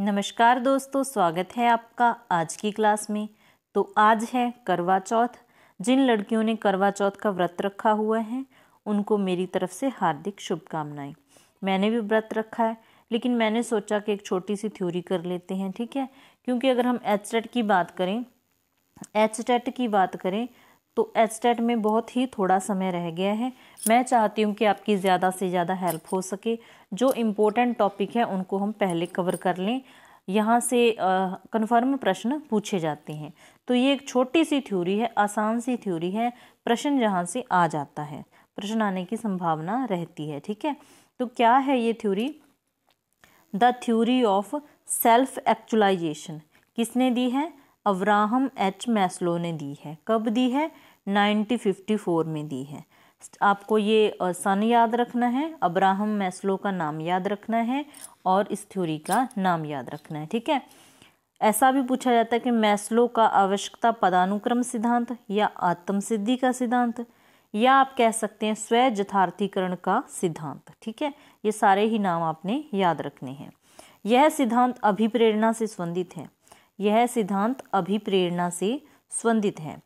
नमस्कार दोस्तों स्वागत है आपका आज की क्लास में तो आज है करवा चौथ जिन लड़कियों ने करवा चौथ का व्रत रखा हुआ है उनको मेरी तरफ से हार्दिक शुभकामनाएं मैंने भी व्रत रखा है लेकिन मैंने सोचा कि एक छोटी सी थ्योरी कर लेते हैं ठीक है क्योंकि अगर हम एच की बात करें एच की बात करें तो एस्टेट में बहुत ही थोड़ा समय रह गया है मैं चाहती हूँ कि आपकी ज़्यादा से ज़्यादा हेल्प हो सके जो इम्पोर्टेंट टॉपिक है उनको हम पहले कवर कर लें यहाँ से कन्फर्म प्रश्न पूछे जाते हैं तो ये एक छोटी सी थ्योरी है आसान सी थ्योरी है प्रश्न जहाँ से आ जाता है प्रश्न आने की संभावना रहती है ठीक है तो क्या है ये theory the theory of self actualization किसने दी है अब्राहम एच मैस्लो ने दी है कब दी है 1954 में दी है आपको ये सन याद रखना है अब्राहम मैस्लो का नाम याद रखना है और इस थ्योरी का नाम याद रखना है ठीक है ऐसा भी पूछा जाता है कि मैस्लो का आवश्यकता पदानुक्रम सिद्धांत या आत्म सिद्धि का सिद्धांत या आप कह सकते हैं स्व यथार्थीकरण का सिद्धांत ठीक है ये सारे ही नाम आपने याद रखने हैं यह सिद्धांत अभिप्रेरणा से संबंधित है यह सिद्धांत अभिप्रेरणा से स्वंदित है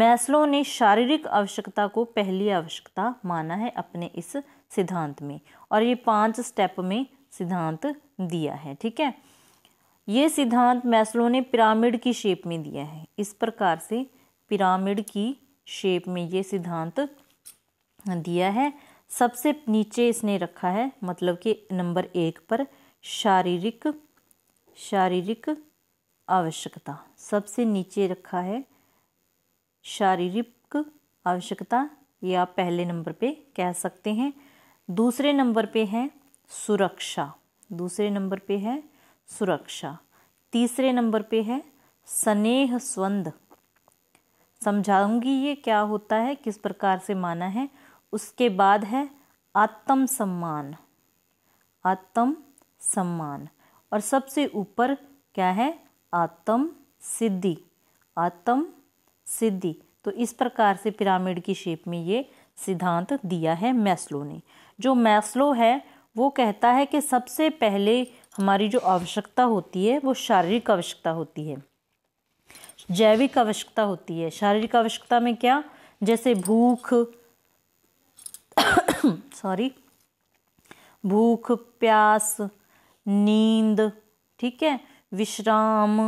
मैस्लो ने शारीरिक आवश्यकता को पहली आवश्यकता माना है अपने इस सिद्धांत में और ये पांच स्टेप में सिद्धांत दिया है ठीक है ये सिद्धांत मैस्लो ने पिरामिड की शेप में दिया है इस प्रकार से पिरामिड की शेप में ये सिद्धांत दिया है सबसे नीचे इसने रखा है मतलब कि नंबर एक पर शारीरिक शारीरिक आवश्यकता सबसे नीचे रखा है शारीरिक आवश्यकता ये आप पहले नंबर पे कह सकते हैं दूसरे नंबर पे है सुरक्षा दूसरे नंबर पे है सुरक्षा तीसरे नंबर पे है स्नेह स्वंद समझाऊंगी ये क्या होता है किस प्रकार से माना है उसके बाद है आत्म सम्मान आत्म सम्मान और सबसे ऊपर क्या है आत्म सिद्धि आत्म सिद्धि तो इस प्रकार से पिरामिड की शेप में ये सिद्धांत दिया है मैस्लो ने जो मैस्लो है वो कहता है कि सबसे पहले हमारी जो आवश्यकता होती है वो शारीरिक आवश्यकता होती है जैविक आवश्यकता होती है शारीरिक आवश्यकता में क्या जैसे भूख सॉरी भूख प्यास नींद ठीक है विश्राम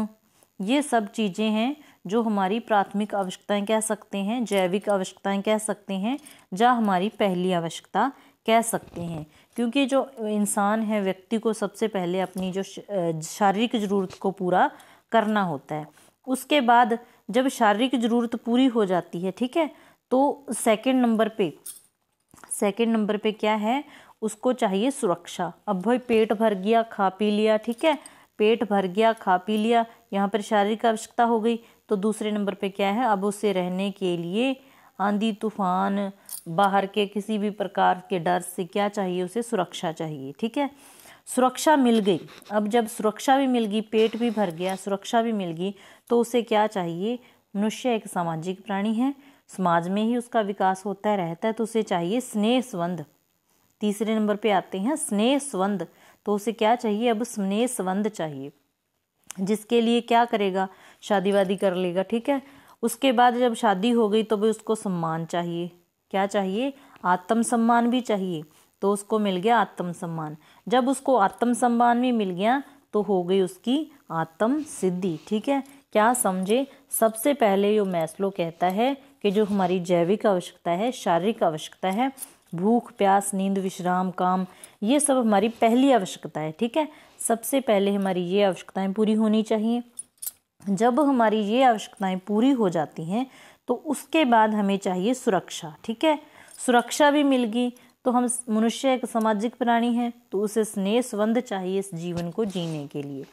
ये सब चीज़ें हैं जो हमारी प्राथमिक आवश्यकताएं कह सकते हैं जैविक आवश्यकताएं कह सकते हैं या हमारी पहली आवश्यकता कह सकते हैं क्योंकि जो इंसान है व्यक्ति को सबसे पहले अपनी जो शारीरिक ज़रूरत को पूरा करना होता है उसके बाद जब शारीरिक ज़रूरत पूरी हो जाती है ठीक है तो सेकंड नंबर पे सेकंड नंबर पे क्या है उसको चाहिए सुरक्षा अब भाई पेट भर गया खा पी लिया ठीक है पेट भर गया खा पी लिया यहाँ पर शारीरिक आवश्यकता हो गई तो दूसरे नंबर पे क्या है अब उसे रहने के लिए आंधी तूफान बाहर के किसी भी प्रकार के डर से क्या चाहिए उसे सुरक्षा चाहिए ठीक है सुरक्षा मिल गई अब जब सुरक्षा भी मिल गई पेट भी भर गया सुरक्षा भी मिल गई तो उसे क्या चाहिए मनुष्य एक सामाजिक प्राणी है समाज में ही उसका विकास होता है रहता है तो उसे चाहिए स्नेह स्वंद तीसरे नंबर पे आते हैं स्नेह स्वंद तो उसे क्या चाहिए अब स्नेह संबंध चाहिए जिसके लिए क्या करेगा शादी वादी कर लेगा ठीक है उसके बाद जब शादी हो गई तो भी उसको सम्मान चाहिए क्या चाहिए आत्म सम्मान भी चाहिए तो उसको मिल गया आत्म सम्मान जब उसको आत्म सम्मान भी मिल गया तो हो गई उसकी आत्म सिद्धि ठीक है क्या समझे सबसे पहले जो मैस्लो कहता है कि जो हमारी जैविक आवश्यकता है शारीरिक आवश्यकता है भूख प्यास नींद विश्राम काम ये सब हमारी पहली आवश्यकता है ठीक है सबसे पहले हमारी ये आवश्यकताएं पूरी होनी चाहिए जब हमारी ये आवश्यकताएं पूरी हो जाती हैं तो उसके बाद हमें चाहिए सुरक्षा ठीक है सुरक्षा भी मिल गई तो हम मनुष्य एक सामाजिक प्राणी हैं तो उसे स्नेह संबंध चाहिए इस जीवन को जीने के लिए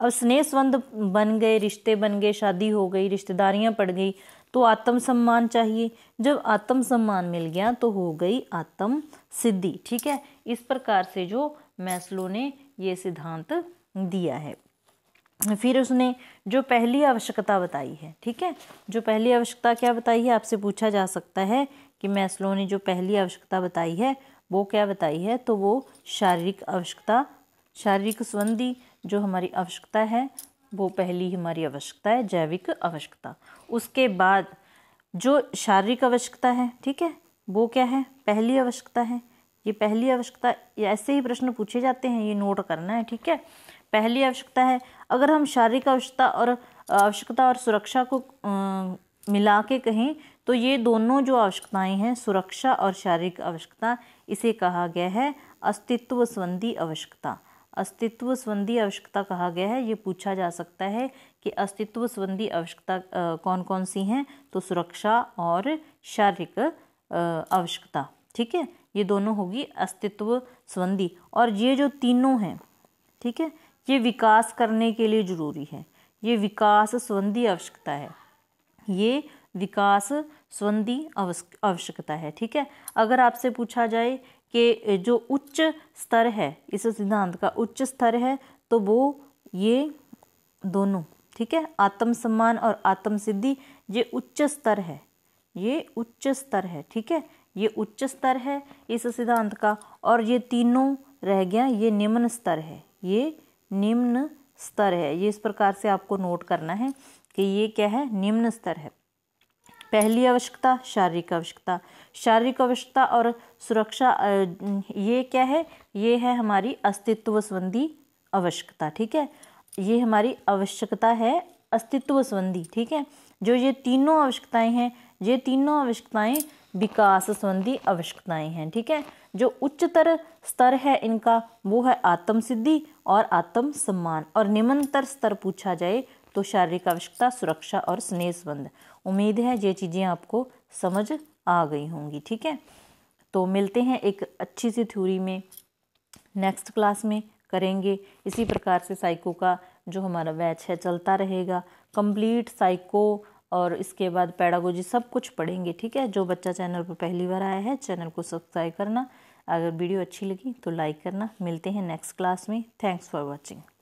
अब स्नेह संबंध बन गए रिश्ते बन गए शादी हो गई रिश्तेदारियाँ पड़ गई तो आत्म सम्मान चाहिए जब आत्म सम्मान मिल गया तो हो गई आत्म सिद्धि ठीक है इस प्रकार से जो मैस्लो ने ये सिद्धांत दिया है फिर उसने जो पहली आवश्यकता बताई है ठीक है जो पहली आवश्यकता क्या बताई है आपसे पूछा जा सकता है कि मैस्लो ने जो पहली आवश्यकता बताई है वो क्या बताई है तो वो शारीरिक आवश्यकता शारीरिक संबंधी जो हमारी आवश्यकता है वो पहली हमारी आवश्यकता है जैविक आवश्यकता उसके बाद जो शारीरिक आवश्यकता है ठीक है वो क्या है पहली आवश्यकता है ये पहली आवश्यकता ऐसे ही प्रश्न पूछे जाते हैं ये नोट करना है ठीक है पहली आवश्यकता है अगर हम शारीरिक आवश्यकता और आवश्यकता और सुरक्षा को आ, मिला के कहें तो ये दोनों जो आवश्यकताएं हैं सुरक्षा और शारीरिक आवश्यकता इसे कहा गया है अस्तित्व संबंधी आवश्यकता अस्तित्व संबंधी आवश्यकता कहा गया है ये पूछा जा सकता है कि अस्तित्व संबंधी आवश्यकता कौन कौन सी हैं तो सुरक्षा और शारीरिक आवश्यकता ठीक है ये दोनों होगी अस्तित्व संबंधी और ये जो तीनों हैं ठीक है ये विकास करने के लिए ज़रूरी है ये विकास संबंधी आवश्यकता है ये विकास संबंधी आवश्यकता है ठीक है अगर आपसे पूछा जाए के जो उच्च स्तर है इस सिद्धांत का उच्च स्तर है तो वो ये दोनों ठीक है आत्म सम्मान और आत्म सिद्धि ये उच्च स्तर है ये उच्च स्तर है ठीक है ये उच्च स्तर है इस सिद्धांत का और ये तीनों रह गया ये निम्न स्तर है ये निम्न स्तर है ये इस प्रकार से आपको नोट करना है कि ये क्या है निम्न स्तर है पहली आवश्यकता शारीरिक आवश्यकता शारीरिक आवश्यकता और सुरक्षा ये क्या है ये है हमारी अस्तित्व संबंधी आवश्यकता ठीक है ये हमारी आवश्यकता है अस्तित्व संबंधी ठीक है जो ये तीनों आवश्यकताएं हैं ये तीनों आवश्यकताएं विकास संबंधी आवश्यकताएं हैं ठीक है जो उच्चतर स्तर है इनका वो है आत्म सिद्धि और आत्म सम्मान और निम्नतर स्तर पूछा जाए तो शारीरिक आवश्यकता सुरक्षा और स्नेह संबंध उम्मीद है ये चीज़ें आपको समझ आ गई होंगी ठीक है तो मिलते हैं एक अच्छी सी थ्योरी में नेक्स्ट क्लास में करेंगे इसी प्रकार से साइको का जो हमारा बैच है चलता रहेगा कंप्लीट साइको और इसके बाद पैडागोजी सब कुछ पढ़ेंगे ठीक है जो बच्चा चैनल पर पहली बार आया है चैनल को सब्सक्राइब करना अगर वीडियो अच्छी लगी तो लाइक करना मिलते हैं नेक्स्ट क्लास में थैंक्स फॉर वॉचिंग